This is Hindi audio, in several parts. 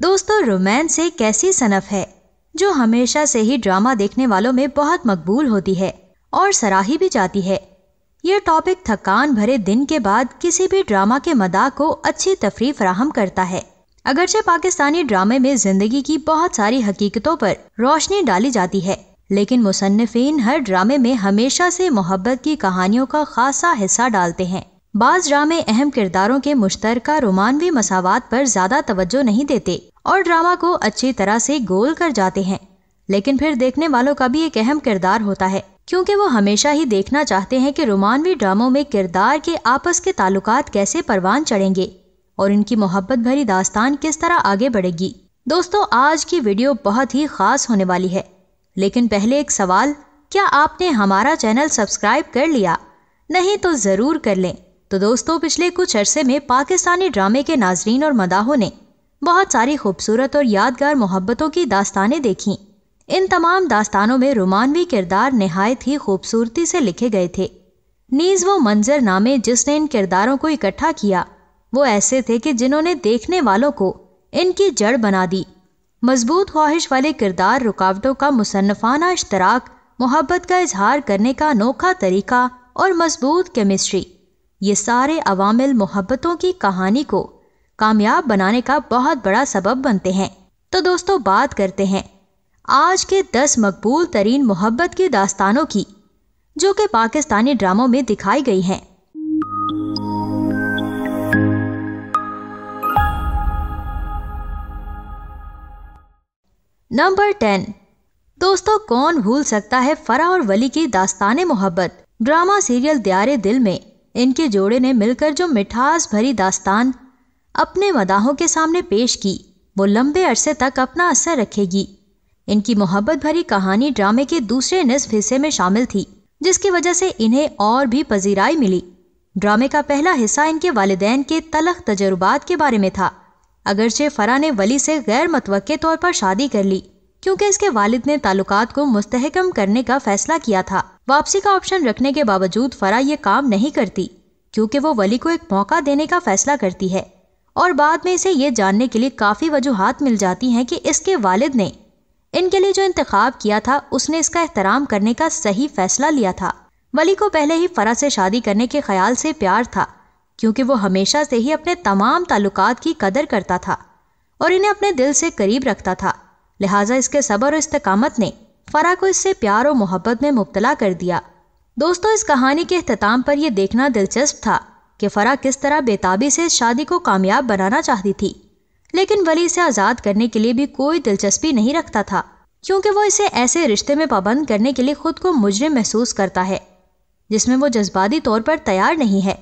दोस्तों रोमांस एक ऐसी सनफ है जो हमेशा से ही ड्रामा देखने वालों में बहुत मकबूल होती है और सराही भी जाती है ये टॉपिक थकान भरे दिन के बाद किसी भी ड्रामा के मदा को अच्छी तफरी फ्राहम करता है अगरचे पाकिस्तानी ड्रामे में जिंदगी की बहुत सारी हकीकतों पर रोशनी डाली जाती है लेकिन मुसनफिन हर ड्रामे में हमेशा से मोहब्बत की कहानियों का खासा हिस्सा डालते हैं बाज़ ड्रामे अहम किरदारों के मुश्तर रोमानवी मसावत पर ज़्यादा तवज्जो नहीं देते और ड्रामा को अच्छी तरह से गोल कर जाते हैं लेकिन फिर देखने वालों का भी एक अहम किरदार होता है क्योंकि वो हमेशा ही देखना चाहते हैं कि रोमानवी ड्रामों में किरदार के आपस के ताल्लुक कैसे परवान चढ़ेंगे और इनकी मोहब्बत भरी दास्तान किस तरह आगे बढ़ेगी दोस्तों आज की वीडियो बहुत ही खास होने वाली है लेकिन पहले एक सवाल क्या आपने हमारा चैनल सब्सक्राइब कर लिया नहीं तो ज़रूर कर लें तो दोस्तों पिछले कुछ अरसे में पाकिस्तानी ड्रामे के नाजरीन और मदाहों ने बहुत सारी खूबसूरत और यादगार मोहब्बतों की दास्तानें देखीं इन तमाम दास्तानों में रोमानवी किरदार नहायत ही खूबसूरती से लिखे गए थे नीज वो नामे जिसने इन किरदारों को इकट्ठा किया वो ऐसे थे कि जिन्होंने देखने वालों को इनकी जड़ बना दी मजबूत ख्वाहिश वाले किरदार रुकावटों का मुसन्फाना इश्तराक मोहब्बत का इजहार करने का अनोखा तरीका और मजबूत केमिस्ट्री ये सारे अवामिल मोहब्बतों की कहानी को कामयाब बनाने का बहुत बड़ा सबब बनते हैं तो दोस्तों बात करते हैं आज के दस मकबूल तरीन मोहब्बत के दास्तानों की जो कि पाकिस्तानी ड्रामों में दिखाई गई हैं नंबर टेन दोस्तों कौन भूल सकता है फरा और वली की दास्तान मोहब्बत ड्रामा सीरियल द्यारे दिल में इनके जोड़े ने मिलकर जो मिठास भरी दास्तान अपने मदाहों के सामने पेश की वो लंबे अरसे तक अपना असर रखेगी इनकी मोहब्बत भरी कहानी ड्रामे के दूसरे नस्फ हिस्से में शामिल थी जिसकी वजह से इन्हें और भी पजीराई मिली ड्रामे का पहला हिस्सा इनके वालदेन के तलख तजर्बात के बारे में था अगरचे फरा ने वली से गैर मतव तौर पर शादी कर ली क्योंकि इसके वालिद ने ताल्लुकात को मुस्तहकम करने का फैसला किया था वापसी का ऑप्शन रखने के बावजूद फरा ये काम नहीं करती क्योंकि वो वली को एक मौका देने का फैसला करती है और बाद में इसे ये जानने के लिए काफ़ी वजूहत मिल जाती हैं कि इसके वालिद ने इनके लिए जो इंतखब किया था उसने इसका एहतराम करने का सही फैसला लिया था वली को पहले ही फरा से शादी करने के ख्याल से प्यार था क्योंकि वो हमेशा से ही अपने तमाम ताल्लुक की कदर करता था और इन्हें अपने दिल से करीब रखता था लिहाजा इसके सबर और इस्तकामत ने फ़रा को इससे प्यार और मोहब्बत में मुबतला कर दिया दोस्तों इस कहानी के अख्ताम पर यह देखना दिलचस्प था कि फ़रा किस तरह बेताबी से शादी को कामयाब बनाना चाहती थी लेकिन वली इसे आज़ाद करने के लिए भी कोई दिलचस्पी नहीं रखता था क्योंकि वो इसे ऐसे रिश्ते में पाबंद करने के लिए खुद को मुजरिम महसूस करता है जिसमें वो जज्बाती तौर पर तैयार नहीं है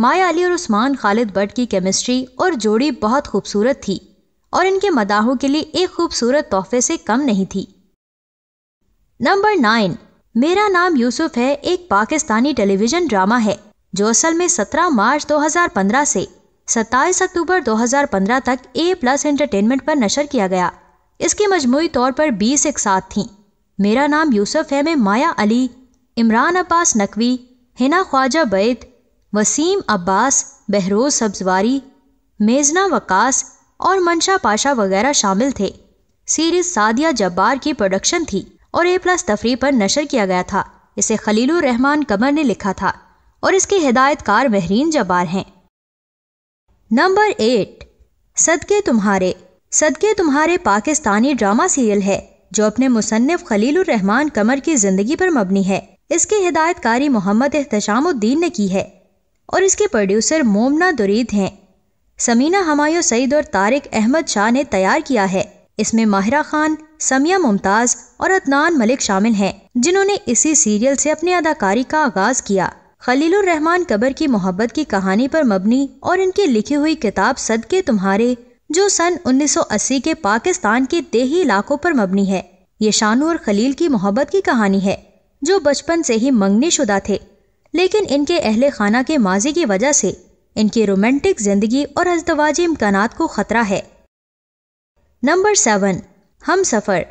माया अली और उस्मान खालिद बट की केमिस्ट्री और जोड़ी बहुत खूबसूरत थी और इनके मदाहों के लिए एक खूबसूरत तोहफे से कम नहीं थी नंबर नाइन मेरा नाम यूसुफ है एक पाकिस्तानी टेलीविजन ड्रामा है जो असल में 17 मार्च 2015 से 27 अक्टूबर 2015 तक ए प्लस एंटरटेनमेंट पर नशर किया गया इसकी मजमू तौर पर 20 एक साथ थीं मेरा नाम यूसुफ है में माया अली इमरान अब्बास नकवी हिना ख्वाजा बैत वसीम अब्बास बहरोज सब्जवारी मेजना वकास और मंशा पाशा वगैरह शामिल थे सीरीज सादिया जब्बार की प्रोडक्शन थी और ए प्लस तफरी पर नशर किया गया था इसे रहमान कमर ने लिखा था और इसके हिदायतकार महरीन जबार हैं नंबर एट सदके तुम्हारे सदके तुम्हारे पाकिस्तानी ड्रामा सीरियल है जो अपने मुसन्फ रहमान कमर की ज़िंदगी पर मबनी है इसकी हिदायतकारी मोहम्मद एहतशामुद्दीन ने की है और इसके प्रोड्यूसर मोमना दुरीद हैं समीना हमायों सईद और तारिक अहमद शाह ने तैयार किया है इसमें माहिरा खान समिया मुमताज और अदनान मलिक शामिल हैं जिन्होंने इसी सीरियल से अपनी अदाकारी का आगाज किया खलील रहमान कबर की मोहब्बत की कहानी पर मबनी और इनकी लिखी हुई किताब सदके तुम्हारे जो सन 1980 के पाकिस्तान के देही इलाकों पर मबनी है ये शानू और खलील की मोहब्बत की कहानी है जो बचपन से ही मंगनी शुदा थे लेकिन इनके अहले खाना के माजी की वजह से इनकी रोमांटिक जिंदगी और अजतवाजी इम्कान को खतरा है नंबर सेवन हम सफ़र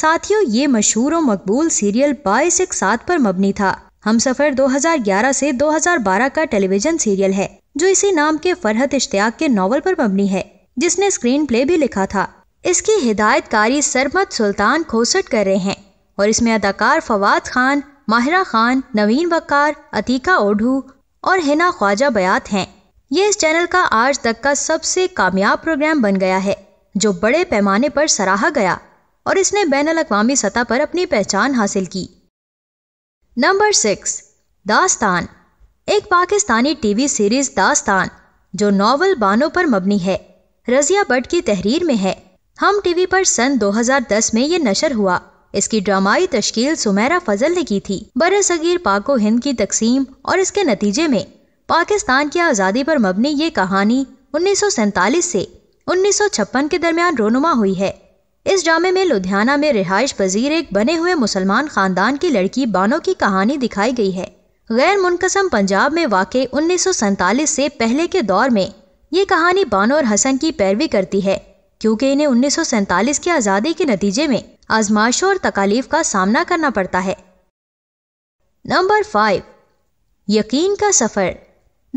साथियों ये मशहूर और मकबूल सीरियल बाईस एक सात पर मबनी था हम सफ़र 2011 से 2012 का टेलीविजन सीरियल है जो इसी नाम के फरहत इश्तियाक के नॉवल पर मबनी है जिसने स्क्रीन प्ले भी लिखा था इसकी हिदायतकारी सरमत सुल्तान खोसट कर रहे हैं और इसमें अदाकार फवाद खान माहिरा खान नवीन वकार अतीका ओढ़ू और हिना ख्वाजा बयात हैं ये इस चैनल का आज तक का सबसे कामयाब प्रोग्राम बन गया है जो बड़े पैमाने पर सराहा गया और इसने बैन अवी सतह पर अपनी पहचान हासिल की नंबर सिक्स दास्तान एक पाकिस्तानी टीवी सीरीज दास्तान जो नावल बानों पर मबनी है रजिया बट की तहरीर में है हम टीवी पर सन 2010 में ये नशर हुआ इसकी ड्रामाई तश्कील सुमेरा फजल ने की थी बर सगीर पाको हिंद की तकसीम और इसके नतीजे में पाकिस्तान की आज़ादी पर मबनी ये कहानी उन्नीस से 1956 के दरमियान रोनुमा हुई है इस ड्रामे में लुधियाना में रिहाइश पजीर एक बने हुए मुसलमान खानदान की लड़की बानो की कहानी दिखाई गई है गैर मुनकसम पंजाब में वाक़ उन्नीस से पहले के दौर में ये कहानी बानो और हसन की पैरवी करती है क्योंकि इन्हें उन्नीस की आज़ादी के नतीजे में आजमाइशों और तकालीफ का सामना करना पड़ता है नंबर फाइव यकीन का सफ़र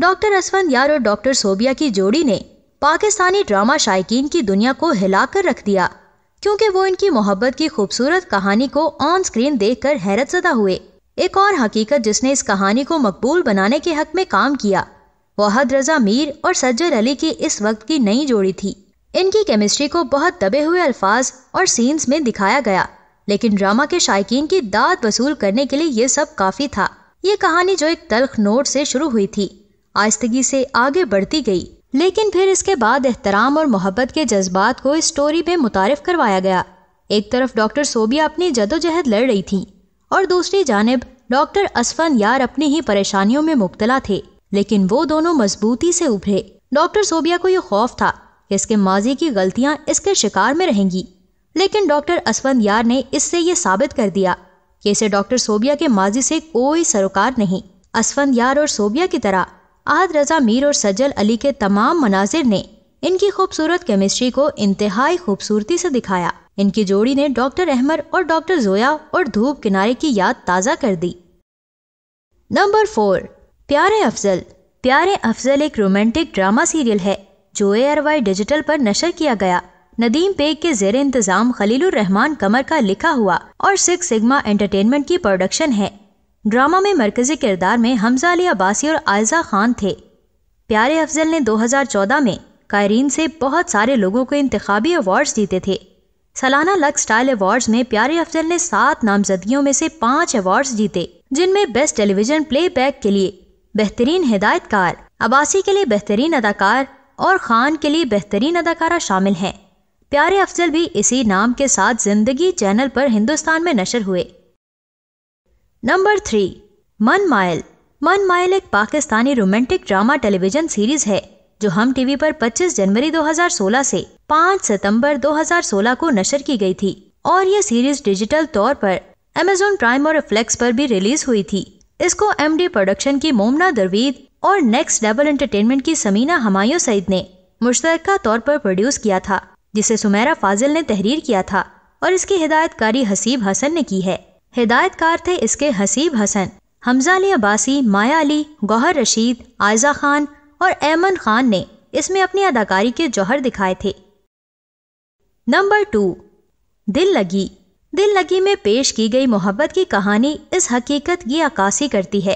डॉक्टर असवंत यार और डॉक्टर सोबिया की जोड़ी ने पाकिस्तानी ड्रामा शायकीन की दुनिया को हिला कर रख दिया क्योंकि वो इनकी मोहब्बत की खूबसूरत कहानी को ऑन स्क्रीन देख कर हैरत ज़दा हुए एक और हकीकत जिसने इस कहानी को मकबूल बनाने के हक में काम किया वहद रजा मीर और सज्जर अली की इस वक्त की नई जोड़ी थी इनकी केमिस्ट्री को बहुत दबे हुए अल्फाज और सीन्स में दिखाया गया लेकिन ड्रामा के शायकीन की दाद वसूल करने के लिए ये सब काफ़ी था ये कहानी जो एक तलख नोट से शुरू हुई थी आस्तगी से आगे बढ़ती गई लेकिन फिर इसके बाद एहतराम और मोहब्बत के जज्बात को इस स्टोरी में मुतारफ़ करवाया गया एक तरफ डॉक्टर सोबिया अपनी जदोजहद लड़ रही थी और दूसरी जानब डॉक्टर असफन यार अपनी ही परेशानियों में मुबतला थे लेकिन वो दोनों मजबूती से उभरे डॉक्टर सोबिया को यह खौफ था कि इसके माजी की गलतियां इसके शिकार में रहेंगी लेकिन डॉक्टर असफन यार ने इससे ये साबित कर दिया कि इसे डॉक्टर सोबिया के माजी से कोई सरोकार नहीं असफन यार और सोबिया की तरह आद रजा मीर और सज्जल अली के तमाम मनाजिर ने इनकी खूबसूरत केमिस्ट्री को इंतहाई खूबसूरती से दिखाया इनकी जोड़ी ने डॉक्टर अहमर और डॉक्टर जोया और धूप किनारे की याद ताज़ा कर दी नंबर फोर प्यारे अफजल प्यारे अफजल एक रोमांटिक ड्रामा सीरियल है जो ए आर वाई डिजिटल पर नशर किया गया नदीम पेग के जेर इंतजाम खलील रहमान कमर का लिखा हुआ और सिक्स सिग्मा एंटरटेनमेंट की प्रोडक्शन है ड्रामा में मरकजी किरदार में हमजा अली अब्बासी और आयजा खान थे प्यारे अफजल ने 2014 में कायरीन से बहुत सारे लोगों को इंतबी अवार्ड्स जीते थे सालाना लक स्टाइल अवार्ड्स में प्यारे अफजल ने सात नामजदगियों में से पाँच अवार्ड्स जीते जिनमें बेस्ट टेलीविजन प्लेबैक के लिए बेहतरीन हिदायतकार अब्बासी के लिए बेहतरीन अदाकार और खान के लिए बेहतरीन अदाकारा शामिल हैं प्यारे अफजल भी इसी नाम के साथ जिंदगी चैनल पर हिंदुस्तान में नशर हुए नंबर थ्री मन मायल मन मायल एक Pakistani romantic drama television series है जो हम टीवी पर 25 जनवरी 2016 से 5 सितंबर 2016 को नशर की गई थी और ये सीरीज डिजिटल तौर पर अमेजोन प्राइम और फ्लेक्स पर भी रिलीज हुई थी इसको एमडी प्रोडक्शन की मोमना दरवीद और नेक्स्ट लेवल एंटरटेनमेंट की समीना हमायों सईद ने मुश्तरका तौर पर प्रोड्यूस किया था जिसे सुमेरा फाजिल ने तहरीर किया था और इसकी हिदायतकारी हसीब हसन ने की है हिदायतकार थे इसके हसीब हसन हमजा अली अब्बासी माया अली गौहर रशीद आयजा खान और ऐमन खान ने इसमें अपनी अदाकारी के जौहर दिखाए थे नंबर टू दिल लगी दिल लगी में पेश की गई मोहब्बत की कहानी इस हकीकत की अक्सी करती है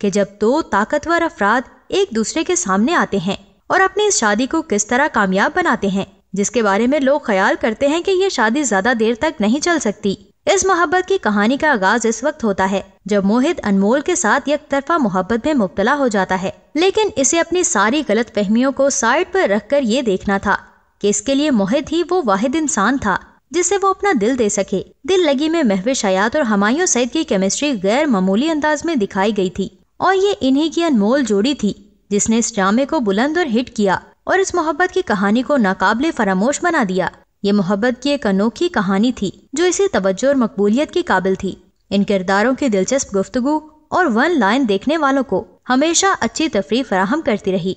कि जब दो ताकतवर अफराद एक दूसरे के सामने आते हैं और अपनी इस शादी को किस तरह कामयाब बनाते हैं जिसके बारे में लोग ख्याल करते हैं कि ये शादी ज्यादा देर तक नहीं चल सकती इस मोहब्बत की कहानी का आगाज इस वक्त होता है जब मोहित अनमोल के साथ एक तरफा मोहब्बत में मुबतला हो जाता है लेकिन इसे अपनी सारी गलत फहमियों को साइड पर रख कर ये देखना था कि इसके लिए मोहित ही वो वाहिद इंसान था जिसे वो अपना दिल दे सके दिल लगी में महविश हयात और हमायूं सैद की केमिस्ट्री गैर मामूली अंदाज में दिखाई गई थी और ये इन्हीं की अनमोल जोड़ी थी जिसने इस ड्रामे को बुलंद और हिट किया और इस मोहब्बत की कहानी को नाकाबले फरामोश बना दिया ये मोहब्बत की एक अनोखी कहानी थी जो इसे तवज्जो और मकबूलियत की काबिल थी इन किरदारों की दिलचस्प गुफ्तगु और वन लाइन देखने वालों को हमेशा अच्छी तफरी फराहम करती रही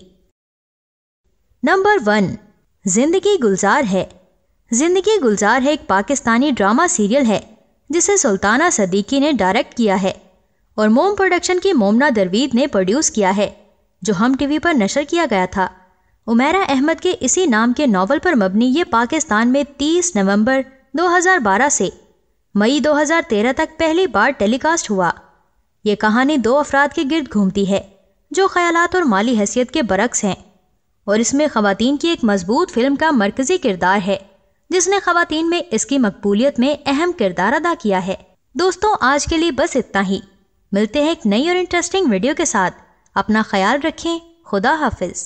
नंबर वन जिंदगी गुलजार है जिंदगी गुलजार है एक पाकिस्तानी ड्रामा सीरियल है जिसे सुल्ताना सदीकी ने डायरेक्ट किया है और मोम प्रोडक्शन की मोमना दरवीद ने प्रोड्यूस किया है जो हम टीवी पर नशर किया गया था उमेरा अहमद के इसी नाम के नावल पर मबनी ये पाकिस्तान में 30 नवंबर 2012 से मई 2013 तक पहली बार टेलीकास्ट हुआ ये कहानी दो अफराद के गिर्द घूमती है जो ख्यालात और माली हैसियत के बरक्स हैं और इसमें ख़वातीन की एक मजबूत फिल्म का मरकज़ी किरदार है जिसने ख़वातीन में इसकी मकबूलियत में अहम किरदार अदा किया है दोस्तों आज के लिए बस इतना ही मिलते हैं एक नई और इंटरेस्टिंग वीडियो के साथ अपना ख्याल रखें खुदा हाफिज़